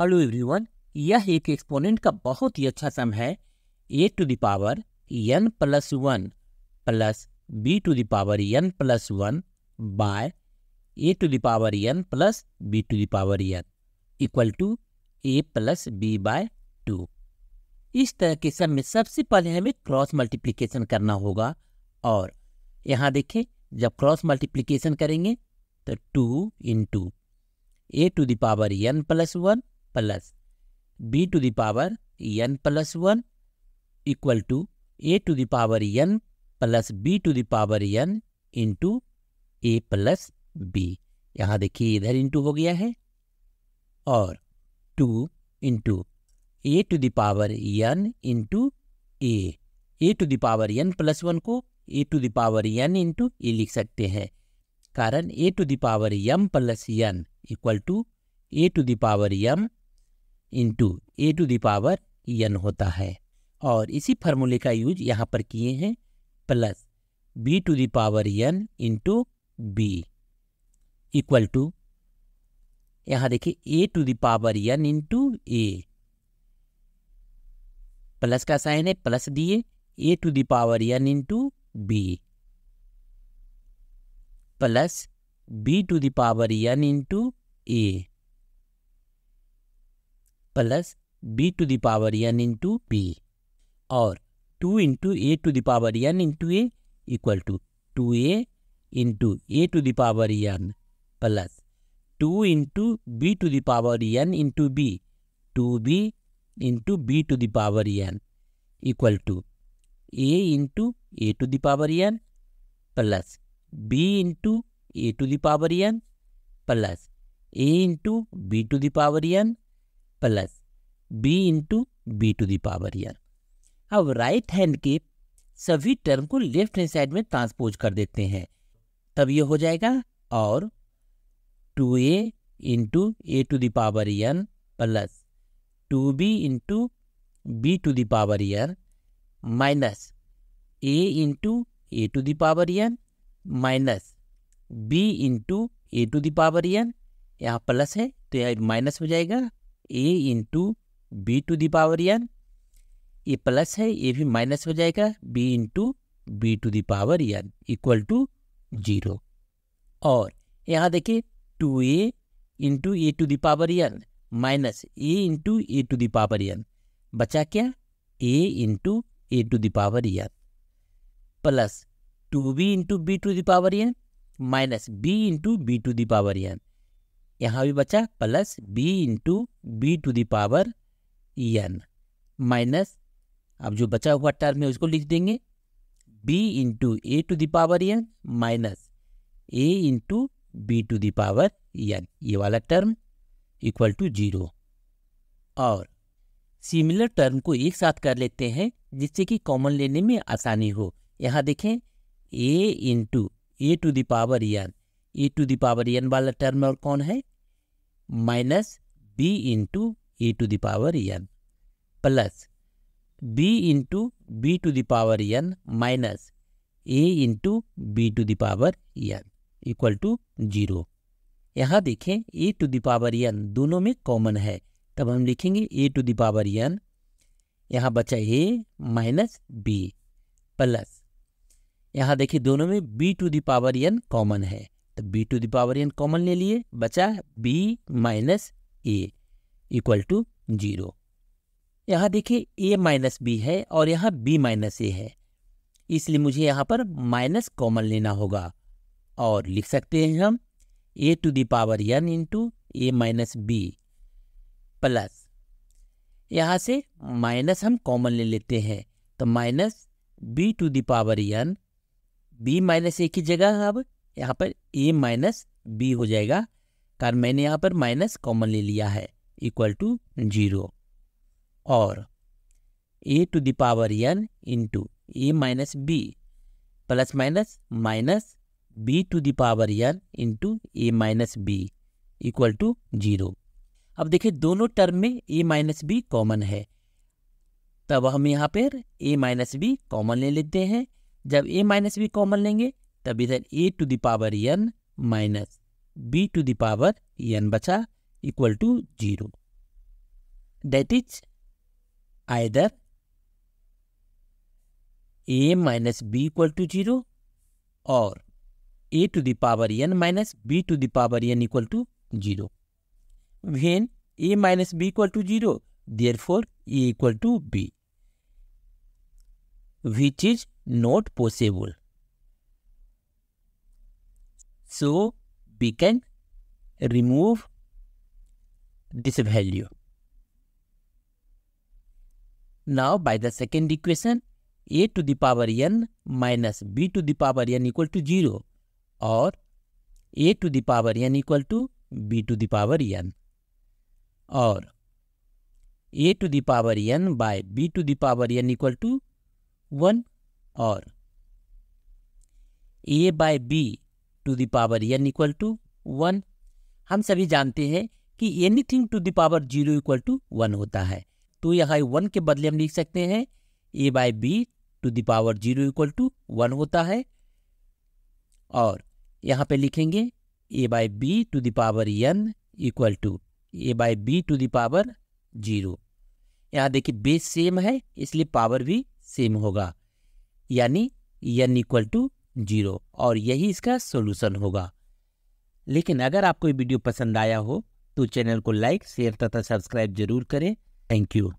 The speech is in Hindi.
हेलो एवरीवन यह एक एक्सपोनेंट का बहुत ही अच्छा सम है a to the power n plus one plus b to the power n plus one by a to the power n plus b to the power n equal to a plus b by two इस तरह के सम में सबसे पहले हमें क्रॉस मल्टीप्लिकेशन करना होगा और यहाँ देखें जब क्रॉस मल्टीप्लिकेशन करेंगे तो two into a to the power n plus one plus b to the power n plus one equal to a to the power n plus b to the power n into a plus b यहाँ देखिए इधर इंटू हो गया है और two into a to the power n into a a to the power n plus one को a to the power n into a लिख सकते हैं कारण a to the power m plus n equal to a to the power m into a to the power n होता है और इसी फार्मूले का यूज यहाँ पर किए हैं plus b to the power n into b equal to यहाँ देखिए a to the power n into a plus का साइन है प्लस दिए a to the power n into b plus b to the power n into a plus b to the power n into b और two into a to the power n into a equal to two a into a to the power n plus two into b to the power n into b two b into b to the power n equal to a into a to the power n plus b into a to the power n plus a into b to the power n plus b into b to the power n अब राइट हैंड के सभी टर्म को लेफ्ट हैंड साइड में ट्रांसपोज कर देते हैं तब ये हो जाएगा और two a into a to the power n plus two b into b to the power n minus a into a to the power n minus b into a to the power n यहाँ प्लस है तो यह माइनस हो जाएगा a into b to the power n ये प्लस है ये भी माइनस हो जाएगा b into b to the power n equal to zero और यहाँ देखिए two a into a to the power n minus a into a to the power n बचा क्या ए into a to the power n plus two b into b to the power n minus b into b to the power n यहाँ भी बचा plus b into b to the power n minus अब जो बचा हुआ टर्म है उसको लिख देंगे b into a to the power n minus a into b to the power n ये वाला टर्म इक्वल टू जीरो और सिमिलर टर्म को एक साथ कर लेते हैं जिससे कि कॉमन लेने में आसानी हो यहाँ देखें a into a to the power n a to the power n वाला टर्म और कौन है minus b into a to the power n plus b into b to the power n minus a into b to the power n equal to zero यहाँ देखें ए टू दावर एन दोनों में कॉमन है तब हम लिखेंगे ए टू दावर एन यहाँ बचा ए माइनस बी प्लस यहाँ देखिए दोनों में b to the power n common है तो b to the power n common ले लिए बचा b minus a equal to zero यहाँ देखिए ए माइनस बी है और यहाँ बी माइनस ए है इसलिए मुझे यहाँ पर माइनस कॉमन लेना होगा और लिख सकते हैं हम a to the power n into a minus b plus यहाँ से माइनस हम कॉमन ले लेते हैं तो minus b to the power n b minus a की जगह अब यहाँ पर ए माइनस बी हो जाएगा कारण मैंने यहाँ पर माइनस कॉमन ले लिया है इक्वल टू जीरो और a to the power n into a minus b plus minus minus b to the power n into a minus b equal to zero अब देखिए दोनों टर्म में ए माइनस बी कॉमन है तब हम यहाँ पर ए माइनस बी कॉमन ले लेते हैं जब ए माइनस बी कॉमन लेंगे तब इधर a to the power n minus b to the power n बचा equal to zero that is either a minus b equal to zero और a to the power n minus b to the power n equal to zero when a minus b equal to zero therefore a equal to b which is not possible So we can remove this value. Now by the second equation, a to the power n minus b to the power n equal to 0 or a to the power n equal to b to the power n or a to the power n by b to the power n equal to 1 or a by b to the power n equal to one हम सभी जानते हैं कि anything to the power zero equal to one होता है तो यहाँ वन के बदले हम लिख सकते हैं a by b to the power zero equal to one होता है और यहाँ पे लिखेंगे a by b to the power n equal to a by b to the power zero यहाँ देखिए बेस सेम है इसलिए पावर भी सेम होगा यानी एन इक्वल टू जीरो और यही इसका सोल्यूशन होगा लेकिन अगर आपको ये वीडियो पसंद आया हो तो चैनल को लाइक शेयर तथा सब्सक्राइब जरूर करें थैंक यू